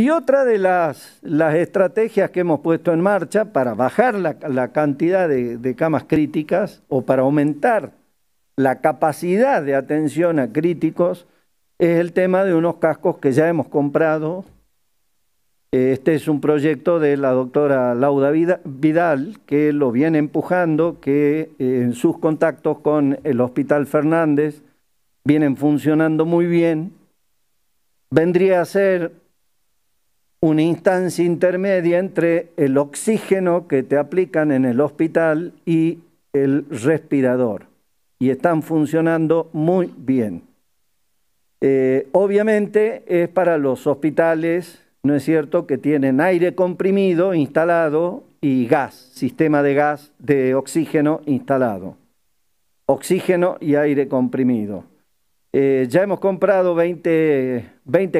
Y otra de las, estrategias que hemos puesto en marcha para bajar la, cantidad de, de camas críticas o para aumentar la capacidad de atención a críticos es el tema de unos cascos que ya hemos comprado. Este es un proyecto de la doctora Lauda Vidal, que lo viene empujando, que eh, en sus contactos con el Hospital Fernández vienen funcionando muy bien. Vendría a ser una instancia intermedia entre el oxígeno que te aplican en el hospital y el respirador. Y están funcionando muy bien. Eh, obviamente es para los hospitales, ¿no es cierto?, que tienen aire comprimido instalado y gas, sistema de gas de oxígeno instalado. Oxígeno y aire comprimido. Eh, ya hemos comprado 20,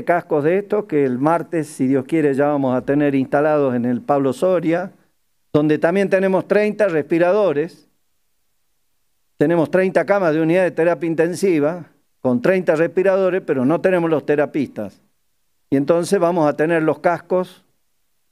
cascos de estos que el martes, si Dios quiere, ya vamos a tener instalados en el Pablo Soria, donde también tenemos 30 respiradores, tenemos 30 camas de unidad de terapia intensiva con 30 respiradores, pero no tenemos los terapistas. Y entonces vamos a tener los cascos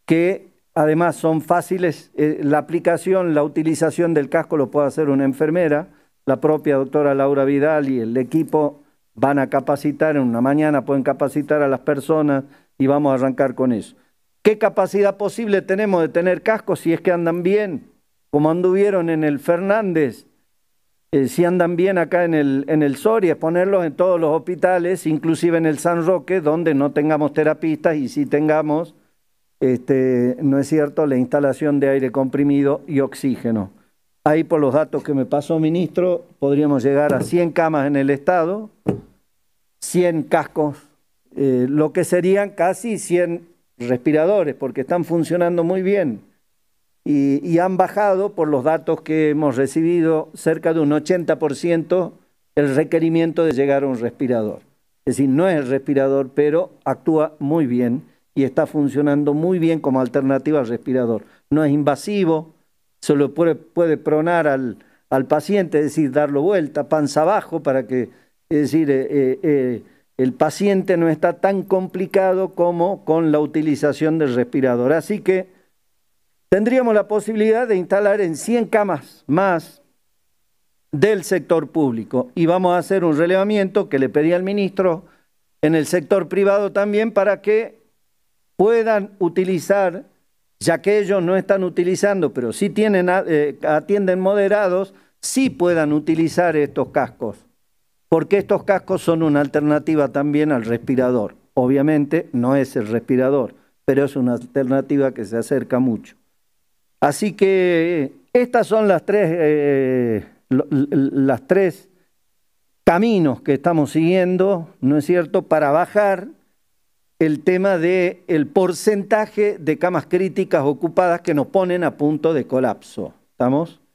que además son fáciles, eh, la aplicación, la utilización del casco lo puede hacer una enfermera, la propia doctora Laura Vidal y el equipo Van a capacitar en una mañana, pueden capacitar a las personas y vamos a arrancar con eso. ¿Qué capacidad posible tenemos de tener cascos si es que andan bien? Como anduvieron en el Fernández, eh, si andan bien acá en el, en el Soria, ponerlos en todos los hospitales, inclusive en el San Roque, donde no tengamos terapistas y si tengamos, este, no es cierto, la instalación de aire comprimido y oxígeno. Ahí por los datos que me pasó, ministro, podríamos llegar a 100 camas en el Estado, 100 cascos, eh, lo que serían casi 100 respiradores, porque están funcionando muy bien. Y, han bajado, por los datos que hemos recibido, cerca de un 80% el requerimiento de llegar a un respirador. Es decir, no es el respirador, pero actúa muy bien y está funcionando muy bien como alternativa al respirador. No es invasivo, solo puede, pronar al, al paciente, es decir, darlo vuelta, panza abajo para que es decir, eh, eh, eh, el paciente no está tan complicado como con la utilización del respirador. Así que tendríamos la posibilidad de instalar en 100 camas más del sector público. Y vamos a hacer un relevamiento que le pedí al ministro en el sector privado también para que puedan utilizar, ya que ellos no están utilizando, pero sí tienen, atienden moderados, sí puedan utilizar estos cascos porque estos cascos son una alternativa también al respirador. Obviamente no es el respirador, pero es una alternativa que se acerca mucho. Así que estas son las tres, eh, las tres caminos que estamos siguiendo, ¿no es cierto?, para bajar el tema del el porcentaje de camas críticas ocupadas que nos ponen a punto de colapso. ¿Estamos?